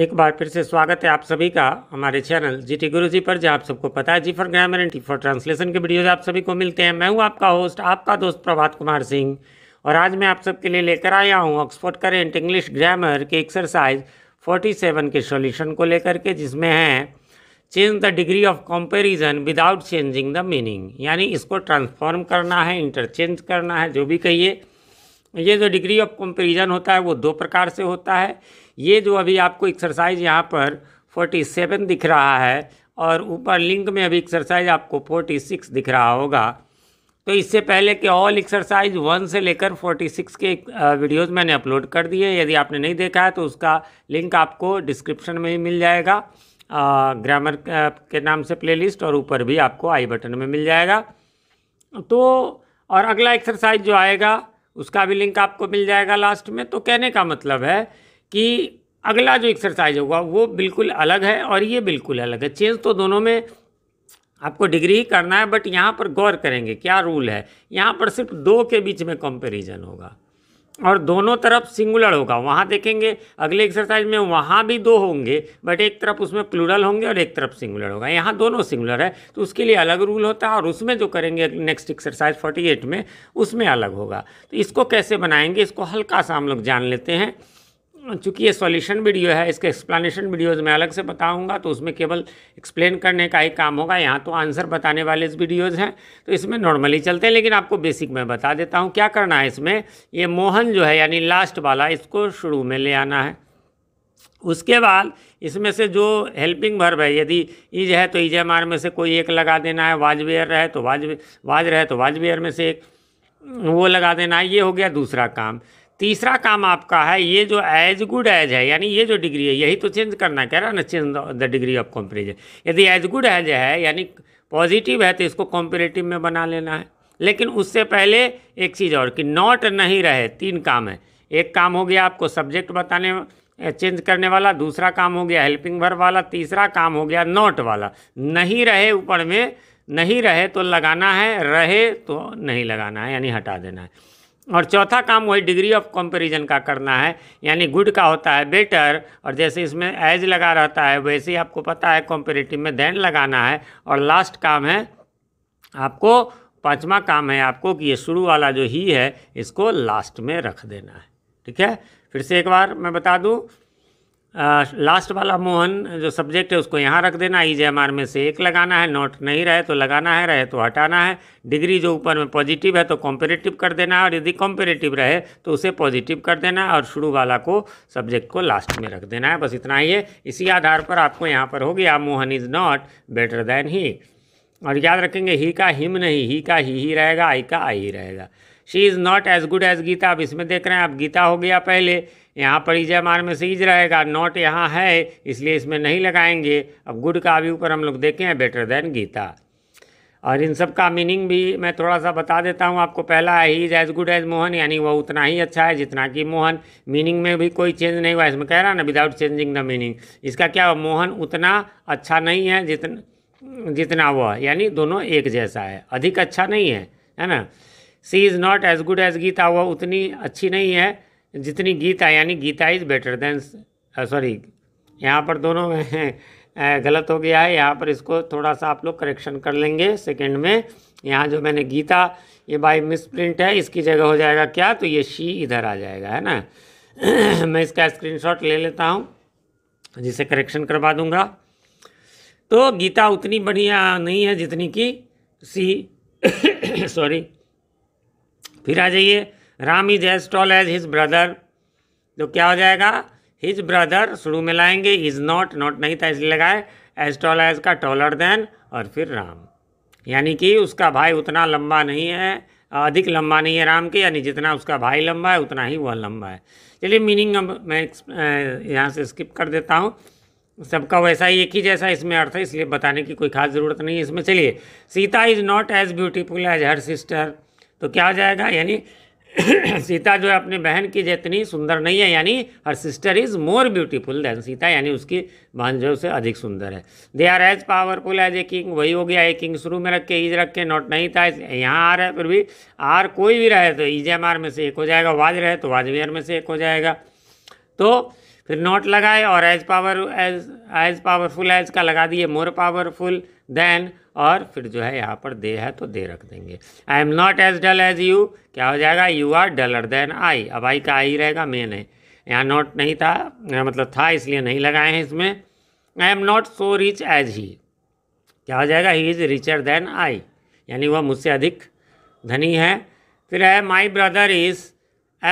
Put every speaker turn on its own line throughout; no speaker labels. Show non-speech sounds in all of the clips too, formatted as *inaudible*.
एक बार फिर से स्वागत है आप सभी का हमारे चैनल जी टी गुरु जी पर जहाँ आप सबको पता है G for grammar and T for translation के वीडियोज आप सभी को मिलते हैं मैं हूँ आपका होस्ट आपका दोस्त प्रभात कुमार सिंह और आज मैं आप सबके लिए लेकर आया हूँ ऑक्सफोर्ड करेंट इंग्लिश ग्रामर के एक्सरसाइज सेवन के सोल्यूशन को लेकर के जिसमें है change the degree of comparison without changing the meaning यानी इसको ट्रांसफॉर्म करना है इंटरचेंज करना है जो भी कहिए ये जो डिग्री ऑफ कंपेरिजन होता है वो दो प्रकार से होता है ये जो अभी आपको एक्सरसाइज यहाँ पर फोर्टी सेवन दिख रहा है और ऊपर लिंक में अभी एक्सरसाइज आपको फोर्टी सिक्स दिख रहा होगा तो इससे पहले कि ऑल एक्सरसाइज वन से लेकर फोर्टी सिक्स के वीडियोस मैंने अपलोड कर दिए यदि आपने नहीं देखा है तो उसका लिंक आपको डिस्क्रिप्शन में ही मिल जाएगा ग्रामर के नाम से प्ले और ऊपर भी आपको आई बटन में मिल जाएगा तो और अगला एक्सरसाइज जो आएगा उसका भी लिंक आपको मिल जाएगा लास्ट में तो कहने का मतलब है कि अगला जो एक्सरसाइज होगा वो बिल्कुल अलग है और ये बिल्कुल अलग है चेंज तो दोनों में आपको डिग्री ही करना है बट यहाँ पर गौर करेंगे क्या रूल है यहाँ पर सिर्फ दो के बीच में कंपेरिजन होगा और दोनों तरफ सिंगुलर होगा वहाँ देखेंगे अगले एक्सरसाइज में वहाँ भी दो होंगे बट एक तरफ उसमें प्लूरल होंगे और एक तरफ सिंगुलर होगा यहाँ दोनों सिंगुलर है तो उसके लिए अलग रूल होता है और उसमें जो करेंगे नेक्स्ट एक्सरसाइज 48 में उसमें अलग होगा तो इसको कैसे बनाएंगे इसको हल्का सा हम लोग जान लेते हैं हाँ, चूँकि ये सॉल्यूशन वीडियो है इसके एक्सप्लेनेशन वीडियोज मैं अलग से बताऊंगा तो उसमें केवल एक्सप्लेन करने का ही काम होगा यहाँ तो आंसर बताने वाले वीडियोज़ हैं तो इसमें नॉर्मली चलते हैं लेकिन आपको बेसिक मैं बता देता हूँ क्या करना है इसमें ये मोहन जो है यानी लास्ट वाला इसको शुरू में ले आना है उसके बाद इसमें से जो हेल्पिंग भर्व है यदि इज है तो इज मार में से कोई एक लगा देना है वाजवेयर रहे तो वाज वाज रहे तो वाजवेयर में से एक वो लगा देना है ये हो गया दूसरा काम तीसरा काम आपका है ये जो एज गुड एज है यानी ये जो डिग्री है यही तो चेंज करना कह रहा है ना change the degree of comparison यदि एज गुड एज है यानी पॉजिटिव है तो इसको कॉम्पेरेटिव में बना लेना है लेकिन उससे पहले एक चीज़ और कि नॉट नहीं रहे तीन काम है एक काम हो गया आपको सब्जेक्ट बताने चेंज करने वाला दूसरा काम हो गया हेल्पिंग भर वाला तीसरा काम हो गया नॉट वाला नहीं रहे ऊपर में नहीं रहे तो लगाना है रहे तो नहीं लगाना है यानी हटा देना है और चौथा काम वही डिग्री ऑफ कंपैरिजन का करना है यानी गुड का होता है बेटर और जैसे इसमें एज लगा रहता है वैसे ही आपको पता है कॉम्पेरेटिव में देन लगाना है और लास्ट काम है आपको पांचवा काम है आपको कि ये शुरू वाला जो ही है इसको लास्ट में रख देना है ठीक है फिर से एक बार मैं बता दूँ आ, लास्ट वाला मोहन जो सब्जेक्ट है उसको यहाँ रख देना ई जे एम आर में से एक लगाना है नोट नहीं रहे तो लगाना है रहे तो हटाना है डिग्री जो ऊपर में पॉजिटिव है तो कॉम्पेरेटिव कर देना है और यदि कॉम्पेरेटिव रहे तो उसे पॉजिटिव कर देना है और शुरू वाला को सब्जेक्ट को लास्ट में रख देना है बस इतना ही है इसी आधार पर आपको यहाँ पर हो गया Mohan is not better than he और याद रखेंगे ही का हिम नहीं ही का ही ही रहेगा आई का आई ही रहेगा she is not as good as Gita अब इसमें देख रहे हैं अब गीता हो गया पहले यहाँ पर ही जयमार में सीज रहेगा नॉट यहाँ है इसलिए इसमें नहीं लगाएंगे अब गुड का भी ऊपर हम लोग देखे हैं बेटर देन गीता और इन सब का मीनिंग भी मैं थोड़ा सा बता देता हूँ आपको पहला है he is as good as Mohan यानी वह उतना ही अच्छा है जितना कि मोहन मीनिंग में भी कोई चेंज नहीं हुआ इसमें कह रहा ना विदाउट चेंजिंग द मीनिंग इसका क्या हुआ मोहन उतना अच्छा नहीं है जितन जितना वह यानी दोनों एक जैसा है अधिक अच्छा नहीं है है ना she is not as good as Gita वह उतनी अच्छी नहीं है जितनी गीता यानी Gita is better than sorry यहाँ पर दोनों गलत हो गया है यहाँ पर इसको थोड़ा सा आप लोग करेक्शन कर लेंगे सेकंड में यहाँ जो मैंने गीता ये बाई मिस प्रिंट है इसकी जगह हो जाएगा क्या तो ये शी इधर आ जाएगा है ना *clears throat* मैं इसका स्क्रीनशॉट ले लेता हूँ जिसे करेक्शन करवा दूँगा तो गीता उतनी बढ़िया नहीं है जितनी कि सी सॉरी *coughs* फिर आ जाइए Ram is as tall as his brother तो क्या हो जाएगा हिज ब्रदर शुरू में लाएंगे इज नॉट नॉट नहीं था इसलिए लगाए एज टॉल एज का टॉलर देन और फिर राम यानी कि उसका भाई उतना लंबा नहीं है अधिक लंबा नहीं है राम के यानी जितना उसका भाई लंबा है उतना ही वह लंबा है चलिए मीनिंग अब मैं यहाँ से स्किप कर देता हूँ सबका वैसा ही एक ही जैसा इसमें अर्थ है इसलिए बताने की कोई खास ज़रूरत नहीं है इसमें चलिए Sita is not as beautiful as her sister तो क्या हो जाएगा यानी *coughs* सीता जो है अपनी बहन की जितनी सुंदर नहीं है यानी her sister is more beautiful than Sita यानी उसकी बहन जो उसे अधिक सुंदर है they are as powerful as a king वही हो गया ए किंग शुरू में रख के ईज रख के नोट नहीं था यहाँ आ रहा है फिर भी आर कोई भी रहे तो ईज एम आर में से एक हो जाएगा वाज रहे तो वाजवियर में से एक हो जाएगा तो फिर नॉट लगाए और as power as as powerful as का लगा दिए मोर पावरफुल देन और फिर जो है यहाँ पर दे है तो दे रख देंगे I am not as dull as you क्या हो जाएगा you are duller than I अब आई का आई रहेगा मेन है यहाँ नॉट नहीं था मतलब था इसलिए नहीं लगाए हैं इसमें I am not so rich as he क्या हो जाएगा he is richer than I यानी वह मुझसे अधिक धनी है फिर है my brother is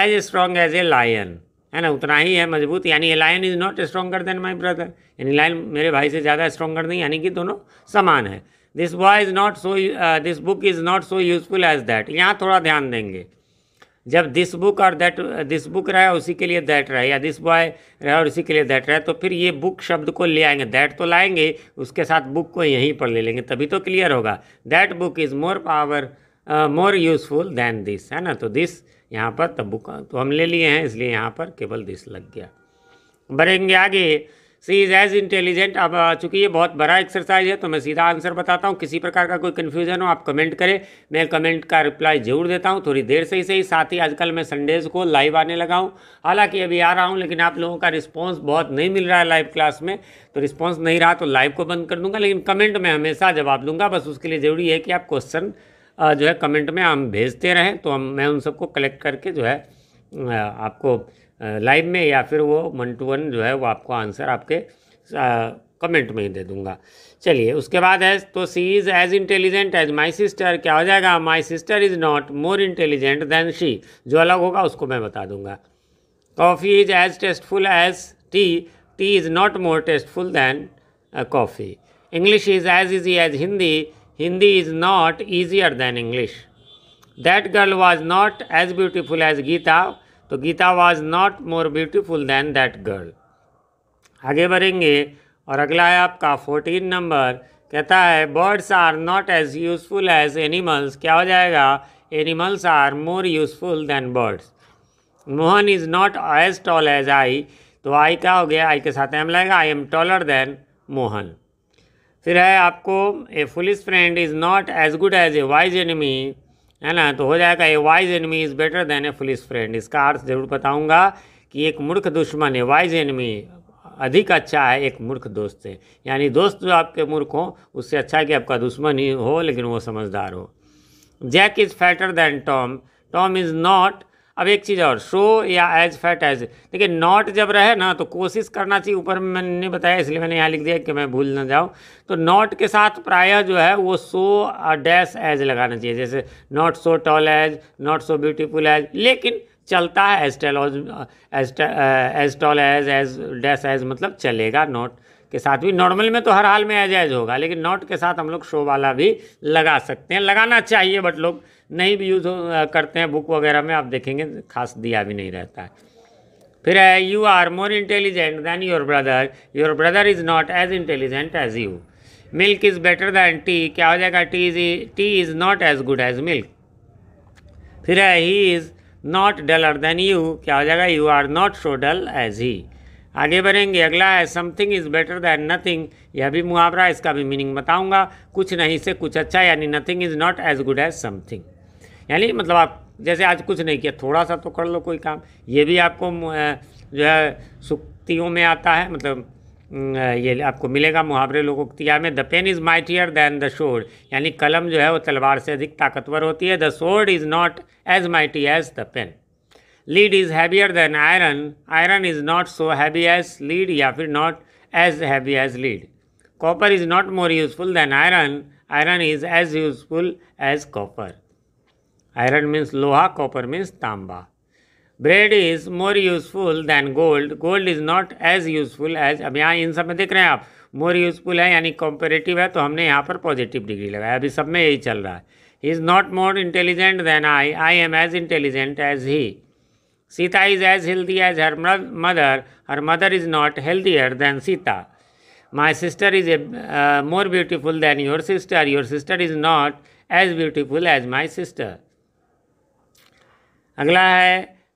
as strong as a lion है ना उतना ही है मजबूत यानी lion is not stronger than my brother यानी लायन मेरे भाई से ज़्यादा स्ट्रॉगर नहीं यानी कि दोनों समान है this boy is not so this book is not so useful as that यहाँ थोड़ा ध्यान देंगे जब दिस बुक और दैट दिस बुक रहे उसी के लिए दैट रहे या दिस बॉय रहे और उसी के लिए दैट रहे तो फिर ये बुक शब्द को ले आएंगे दैट तो लाएंगे उसके साथ बुक को यहीं पर ले लेंगे तभी तो क्लियर होगा that book is more power more useful than this है ना तो दिस यहाँ पर तब्बू का तो हम ले लिए हैं इसलिए यहाँ पर केवल दिस लग गया बढ़ेंगे आगे सी इज़ एज इंटेलिजेंट अब चूंकि ये बहुत बड़ा एक्सरसाइज है तो मैं सीधा आंसर बताता हूँ किसी प्रकार का कोई कन्फ्यूजन हो आप कमेंट करें मैं कमेंट का रिप्लाई जरूर देता हूँ थोड़ी देर से ही सही साथ ही आजकल मैं संडेज को लाइव आने लगा हूँ हालांकि अभी आ रहा हूँ लेकिन आप लोगों का रिस्पॉन्स बहुत नहीं मिल रहा है लाइव क्लास में तो रिस्पॉन्स नहीं रहा तो लाइव को बंद कर दूंगा लेकिन कमेंट में हमेशा जवाब दूंगा बस उसके लिए ज़रूरी है कि आप क्वेश्चन जो है कमेंट में हम भेजते रहें तो हम मैं उन सबको कलेक्ट करके जो है आपको लाइव में या फिर वो वन टू वन जो है वो आपको आंसर आपके कमेंट में ही दे दूंगा चलिए उसके बाद है तो she is as intelligent as my sister क्या हो जाएगा my sister is not more intelligent than she जो अलग होगा उसको मैं बता दूंगा coffee is as tasteful as tea tea is not more tasteful than coffee English is as easy as Hindi Hindi is not easier than English. That girl was not as beautiful as Gita, तो Gita was not more beautiful than that girl आगे बढ़ेंगे और अगला है आपका fourteen number कहता है birds are not as useful as animals क्या हो जाएगा animals are more useful than birds Mohan is not as tall as I तो आई क्या हो गया आई के साथ एम लगेगा I am taller than Mohan फिर है आपको a foolish friend is not as good as a wise enemy है ना तो हो जाएगा a wise enemy is better than a foolish friend इसका अर्थ ज़रूर बताऊँगा कि एक मूर्ख दुश्मन ए वाइज एनिमी अधिक अच्छा है एक मूर्ख दोस्त से यानी दोस्त जो आपके मूर्ख हो उससे अच्छा है कि आपका दुश्मन ही हो लेकिन वो समझदार हो Jack is fatter than Tom Tom is not अब एक चीज़ और शो या एज फैट एज देखिए नॉट जब रहे ना तो कोशिश करना चाहिए ऊपर मैंने बताया इसलिए मैंने यहाँ लिख दिया कि मैं भूल ना जाऊँ तो नॉट के साथ प्रायः जो है वो और डैश एज लगाना चाहिए जैसे not so tall as not so beautiful as लेकिन चलता है as tall as tall as as dash as मतलब चलेगा नॉट के साथ भी नॉर्मल में तो हर हाल में एज एज होगा लेकिन नॉट के साथ हम लोग शो वाला भी लगा सकते हैं लगाना चाहिए बट लोग नहीं भी यूज़ करते हैं बुक वगैरह में आप देखेंगे खास दिया भी नहीं रहता है फिर है you are more intelligent than your brother your brother is not as intelligent as you milk is better than tea क्या हो जाएगा tea is tea is not as good as milk फिर है he is not duller than you क्या हो जाएगा you are not so dull as he आगे बढ़ेंगे अगला है something is better than nothing यह भी मुहावरा इसका भी मीनिंग बताऊँगा कुछ नहीं से कुछ अच्छा यानी nothing is not as good as something यानी मतलब आप जैसे आज कुछ नहीं किया थोड़ा सा तो कर लो कोई काम ये भी आपको जो है सुक्तियों में आता है मतलब ये आपको मिलेगा मुहावरे लोकोक्तिया में the pen is mightier than the sword यानी कलम जो है वो तलवार से अधिक ताकतवर होती है the sword is not as mighty as the pen lead is heavier than iron iron is not so heavy as lead या फिर not as heavy as lead copper is not more useful than iron iron is as useful as copper iron means लोहा copper means तांबा bread is more useful than gold gold is not as useful as अब यहाँ इन सब में देख रहे हैं आप मोर यूजफुल है यानी कॉम्पेरेटिव है तो हमने यहाँ पर पॉजिटिव डिग्री लगाया अभी सब में यही चल रहा है he is not more intelligent than I I am as intelligent as he Sita is as healthy as her mother her mother is not healthier than Sita my sister is a more beautiful than your sister your sister is not as beautiful as my sister अगला है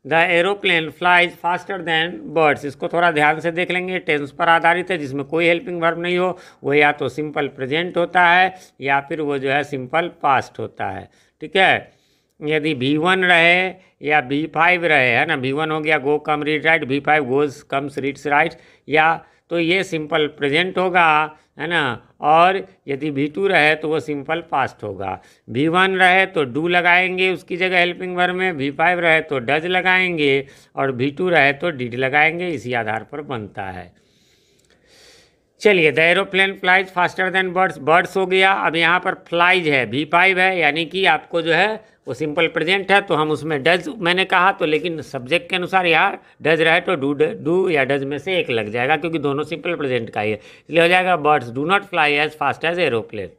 the aeroplane flies faster than birds इसको थोड़ा ध्यान से देख लेंगे tense पर आधारित है जिसमें कोई हेल्पिंग वर्ब नहीं हो वो या तो सिंपल प्रेजेंट होता है या फिर वो जो है सिंपल पास्ट होता है ठीक है यदि बी वन रहे या बी फाइव रहे है ना बी वन हो गया go come read write V five goes comes reads writes या तो ये सिंपल प्रेजेंट होगा है ना और यदि वी टू रहे तो वो सिंपल पास्ट होगा वी वन रहे तो डू लगाएंगे उसकी जगह हेल्पिंग वर्ब में वी फाइव रहे तो डज लगाएंगे और भी टू रहे तो डिड लगाएंगे इसी आधार पर बनता है चलिए the aeroplane flies faster than birds birds हो गया अब यहाँ पर फ्लाइज है वी फाइव है यानी कि आपको जो है वो सिंपल प्रेजेंट है तो हम उसमें डज मैंने कहा तो लेकिन सब्जेक्ट के अनुसार यहाँ डज रहे तो डू डू या डज में से एक लग जाएगा क्योंकि दोनों सिंपल प्रेजेंट का ही है इसलिए हो जाएगा birds do not fly as fast as aeroplane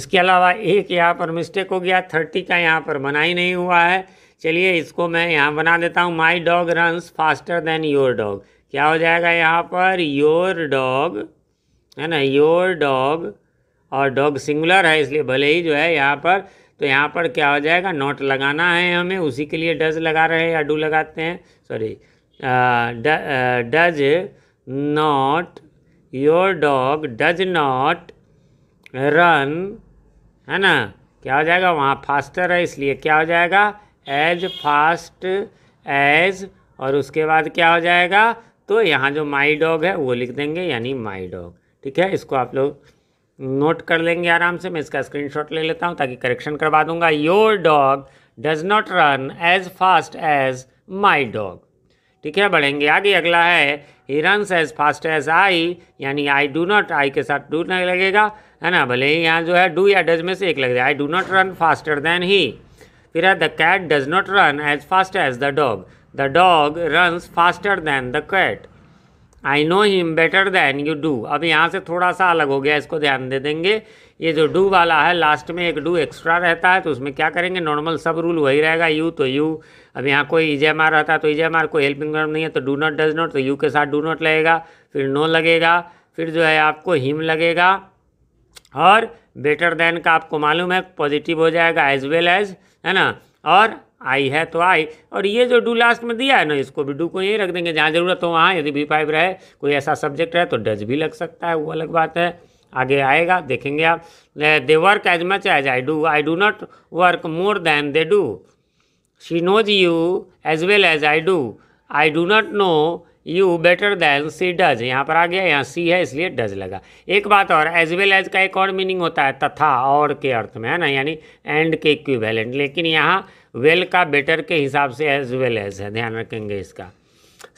इसके अलावा एक यहाँ पर मिस्टेक हो गया थर्टी का यहाँ पर बना ही नहीं हुआ है चलिए इसको मैं यहाँ बना देता हूँ my dog run faster than your dog क्या हो जाएगा यहाँ पर योर डॉग है ना योर डॉग और डॉग सिंगुलर है इसलिए भले ही जो है यहाँ पर तो यहाँ पर क्या हो जाएगा नॉट लगाना है हमें उसी के लिए डज लगा रहे हैं या डू लगाते हैं sorry does not your dog does not run है ना क्या हो जाएगा वहाँ फास्टर है इसलिए क्या हो जाएगा एज फास्ट एज और उसके बाद क्या हो जाएगा तो यहाँ जो माई डॉग है वो लिख देंगे यानी माई डॉग ठीक है इसको आप लोग नोट कर लेंगे आराम से मैं इसका स्क्रीनशॉट ले लेता हूँ ताकि करेक्शन करवा दूंगा your dog does not run as fast as my dog ठीक है बढ़ेंगे आगे अगला है he runs as fast as I यानी आई डू नॉट आई के साथ डू नहीं लगेगा है ना भले ही यहाँ जो है डू या डज में से एक लग जाए I do not run faster than he फिर है the cat does not run as fast as the dog The dog runs faster than the cat. I know him better than you do अब यहाँ से थोड़ा सा अलग हो गया इसको ध्यान दे देंगे ये जो डू वाला है लास्ट में एक डू एक्स्ट्रा रहता है तो उसमें क्या करेंगे नॉर्मल सब रूल वही रहेगा यू तो यू अब यहाँ कोई मार रहता है तो मार कोई हेल्पिंग वर्म नहीं है तो डू नॉट डज नॉट तो यू के साथ डू नॉट लगेगा फिर नो लगेगा फिर जो है आपको हिम लगेगा और बेटर देन का आपको मालूम है पॉजिटिव हो जाएगा एज वेल एज है ना और आई है तो आई और ये जो डू लास्ट में दिया है ना इसको भी डू को यहीं रख देंगे जहाँ ज़रूरत हो वहाँ यदि बी फाइव रहे कोई ऐसा सब्जेक्ट रहे तो डज भी लग सकता है वो अलग बात है आगे आएगा देखेंगे आप they work as much as I do I do not work more than they do she knows you as well as I do I do not know you better than she does यहाँ पर आ गया यहाँ सी है इसलिए does लगा एक बात और एज वेल एज का एक और मीनिंग होता है तथा और के अर्थ में है ना यानी एंड के इक्विवेलेंट लेकिन यहाँ वेल का बेटर के हिसाब से एज वेल एज है ध्यान रखेंगे इसका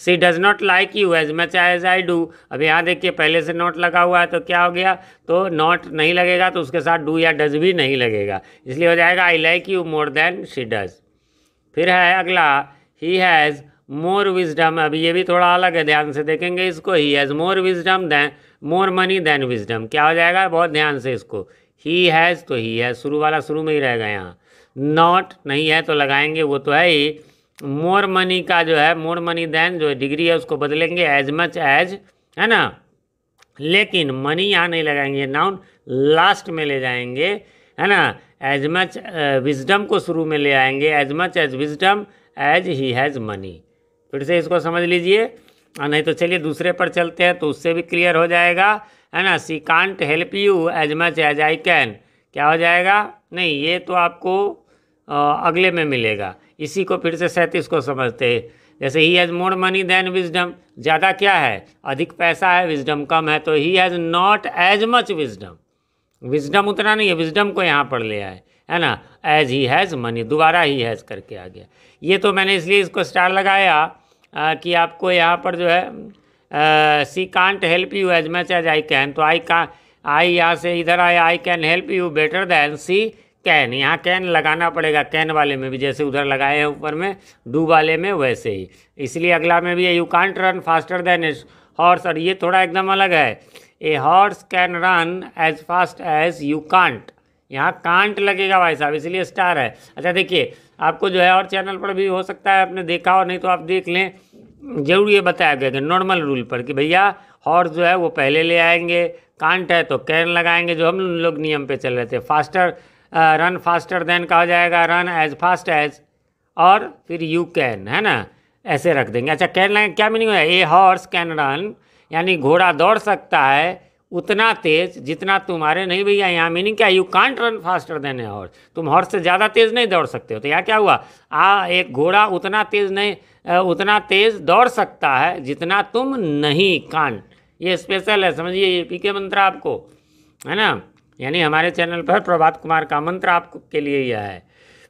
she does not like you as much as I do अब यहाँ देखिए पहले से नॉट लगा हुआ है तो क्या हो गया तो नॉट नहीं लगेगा तो उसके साथ डू या डज भी नहीं लगेगा इसलिए हो जाएगा I like you more than she does फिर है अगला ही हैज़ मोर विजडम अब ये भी थोड़ा अलग है ध्यान से देखेंगे इसको he has more wisdom than more money than wisdom क्या हो जाएगा बहुत ध्यान से इसको ही हैज़ तो ही हैज़ शुरू वाला शुरू में ही रहेगा यहाँ नॉट नहीं है तो लगाएंगे वो तो है ही मोर मनी का जो है मोर मनी देन जो डिग्री है उसको बदलेंगे एज मच एज है ना लेकिन मनी यहाँ नहीं लगाएंगे नाउन लास्ट में ले जाएंगे है ना एज मच विजडम को शुरू में ले आएंगे as much as wisdom as he has money फिर से इसको समझ लीजिए नहीं तो चलिए दूसरे पर चलते हैं तो उससे भी क्लियर हो जाएगा है ना she can't help you as much as I can क्या हो जाएगा नहीं ये तो आपको अगले में मिलेगा इसी को फिर से सैंतीस को समझते जैसे he has more money than wisdom ज़्यादा क्या है अधिक पैसा है विजडम कम है तो he has not as much wisdom wisdom उतना नहीं है विजडम को यहाँ पर ले आए है ना एज ही हैज़ मनी दोबारा ही हैज़ करके आ गया ये तो मैंने इसलिए इसको स्टार लगाया आ, कि आपको यहाँ पर जो है she can't help you as much as I can तो आई का आई यहाँ से इधर आया I can help you better than she can यहाँ कैन लगाना पड़ेगा कैन वाले में भी जैसे उधर लगाए हैं ऊपर में डू वाले में वैसे ही इसलिए अगला में भी है you can't run faster than is horse और ये थोड़ा एकदम अलग है a horse can run as fast as you can't यहाँ कांट लगेगा भाई साहब इसलिए स्टार है अच्छा देखिए आपको जो है और चैनल पर भी हो सकता है आपने देखा हो नहीं तो आप देख लें जरूर ये बताया गया कि नॉर्मल रूल पर कि भैया हॉर्स जो है वो पहले ले आएंगे कांट है तो कैन लगाएंगे जो हम लोग नियम पे चल रहे थे फास्टर रन फास्टर देन का हो जाएगा रन एज फास्ट एज और फिर यू कैन है ना ऐसे रख देंगे अच्छा कैन लगाएंगे क्या मीनिंग है ए हॉर्स कैन रन यानी घोड़ा दौड़ सकता है उतना तेज जितना तुम्हारे नहीं भैया यहाँ मीनिंग क्या you can't run faster than a horse तुम हॉर्स से ज़्यादा तेज़ नहीं दौड़ सकते हो तो यहाँ क्या हुआ आ एक घोड़ा उतना तेज़ नहीं uh, उतना तेज़ दौड़ सकता है जितना तुम नहीं कांट ये स्पेशल है समझिए ये पी के मंत्र आपको है ना यानी हमारे चैनल पर प्रभात कुमार का मंत्र आपको के लिए यह है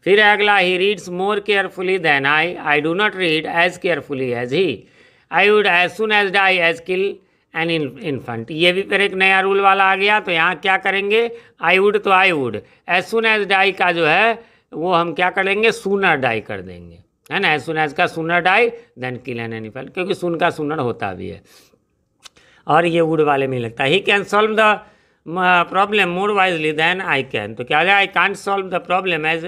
फिर अगला he reads more carefully than I I do not read as carefully as he I would as soon as die as kill an infant ये भी फिर एक नया रूल वाला आ गया तो यहाँ क्या करेंगे आई वुड तो I would as soon as die का जो है वो हम क्या करेंगे सूनर डाई कर देंगे है ना एज सुन एज का sooner die than kill an infant क्योंकि सुन का सूनर होता भी है और ये वुड वाले में लगता है he can solve the problem more wisely than I can तो क्या हो जाए I can solve the problem as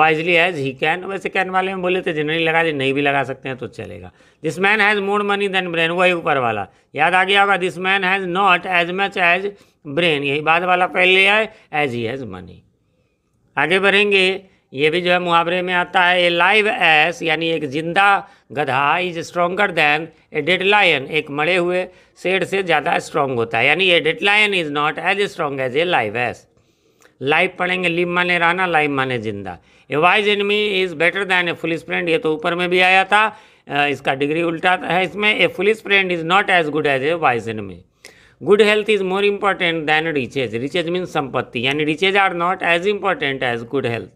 wisely as he can वैसे कैन वाले में बोले तो जनरली लगा दे नहीं भी लगा सकते हैं तो चलेगा this man has more money than brain वही ऊपर वाला याद आ गया होगा this man has not as much as brain यही बाद वाला पहले आए एज ही हैज़ मनी आगे बढ़ेंगे ये भी जो है मुहावरे में आता है ए लाइव एस यानी एक जिंदा गधा is stronger than a dead lion एक मरे हुए शेर से ज़्यादा स्ट्रॉन्ग होता है यानी a dead lion is not as strong as a live ass live पढ़ेंगे लिम माने रहना लाइव माने जिंदा a wise enemy is better than a foolish friend ये तो ऊपर में भी आया था इसका डिग्री उल्टा है इसमें a foolish friend is not as good as a wise enemy good health is more important than riches riches means संपत्ति यानी riches are not as important as good health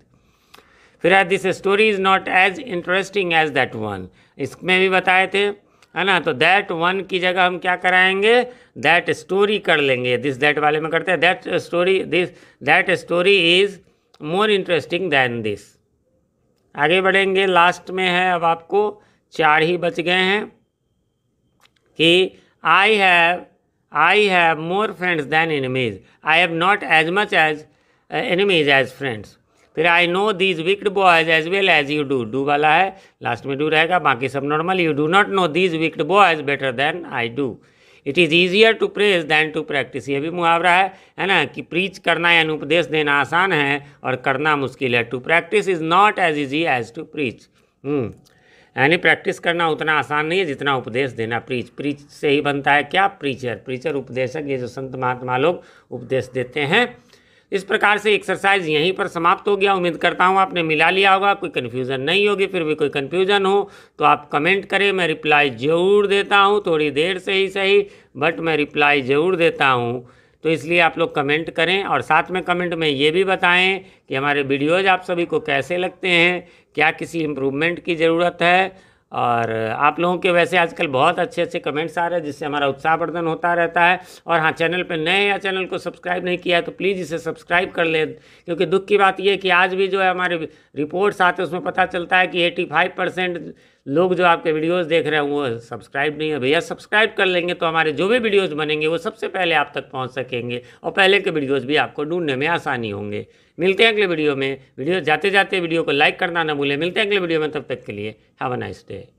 फिर this story is not as interesting as that one इसमें भी बताए थे है ना तो दैट वन की जगह हम क्या कराएंगे दैट स्टोरी कर लेंगे दिस दैट वाले में करते हैं that story this that story is more interesting than this आगे बढ़ेंगे लास्ट में है अब आपको चार ही बच गए हैं कि I have I have more friends than enemies I have not as much as enemies as friends फिर I know these wicked boys as well as you do do वाला है लास्ट में डू रहेगा बाकी सब normal you do not know these wicked boys better than I do it is easier to praise than to practise ये भी मुहावरा है है ना कि प्रीच करना यानी उपदेश देना आसान है और करना मुश्किल है to practise is not as easy as to preach यानी प्रैक्टिस करना उतना आसान नहीं है जितना उपदेश देना प्रीच प्रीच से ही बनता है क्या प्रीचर प्रीचर उपदेशक ये जो संत महात्मा लोग उपदेश देते हैं इस प्रकार से एक्सरसाइज यहीं पर समाप्त हो गया उम्मीद करता हूँ आपने मिला लिया होगा कोई कन्फ्यूज़न नहीं होगी फिर भी कोई कन्फ्यूज़न हो तो आप कमेंट करें मैं रिप्लाई ज़रूर देता हूँ थोड़ी देर से ही सही बट मैं रिप्लाई ज़रूर देता हूँ तो इसलिए आप लोग कमेंट करें और साथ में कमेंट में ये भी बताएं कि हमारे वीडियोज़ आप सभी को कैसे लगते हैं क्या किसी इम्प्रूवमेंट की ज़रूरत है और आप लोगों के वैसे आजकल बहुत अच्छे अच्छे कमेंट्स आ रहे हैं जिससे हमारा उत्साहवर्धन होता रहता है और हाँ चैनल पर नए या चैनल को सब्सक्राइब नहीं किया है तो प्लीज़ इसे सब्सक्राइब कर लें क्योंकि दुख की बात यह है कि आज भी जो है हमारे रिपोर्ट्स आते हैं उसमें पता चलता है कि एटी फाइव परसेंट लोग जो आपके वीडियोस देख रहे हैं वो सब्सक्राइब नहीं है भैया सब्सक्राइब कर लेंगे तो हमारे जो भी वीडियोस बनेंगे वो सबसे पहले आप तक पहुंच सकेंगे और पहले के वीडियोस भी आपको ढूंढने में आसानी होंगे मिलते हैं अगले वीडियो में वीडियो जाते जाते वीडियो को लाइक करना ना भूलें मिलते हैं अगले वीडियो में तब तक के लिए हैव अ नाइस डे